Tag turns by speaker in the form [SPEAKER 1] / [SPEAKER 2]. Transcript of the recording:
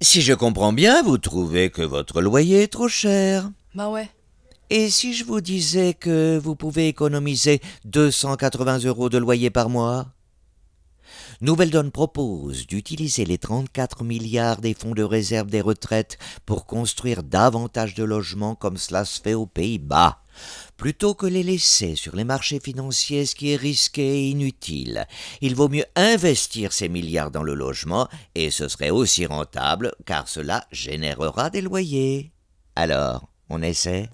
[SPEAKER 1] Si je comprends bien, vous trouvez que
[SPEAKER 2] votre loyer est trop cher. Bah ouais. Et si je vous disais que vous pouvez économiser 280 euros de loyer par mois Nouvelle Donne propose d'utiliser les 34 milliards des fonds de réserve des retraites pour construire davantage de logements comme cela se fait aux Pays-Bas. Plutôt que les laisser sur les marchés financiers, ce qui est risqué et inutile, il vaut mieux investir ces milliards dans le logement, et ce serait aussi rentable, car cela générera des loyers. Alors, on essaie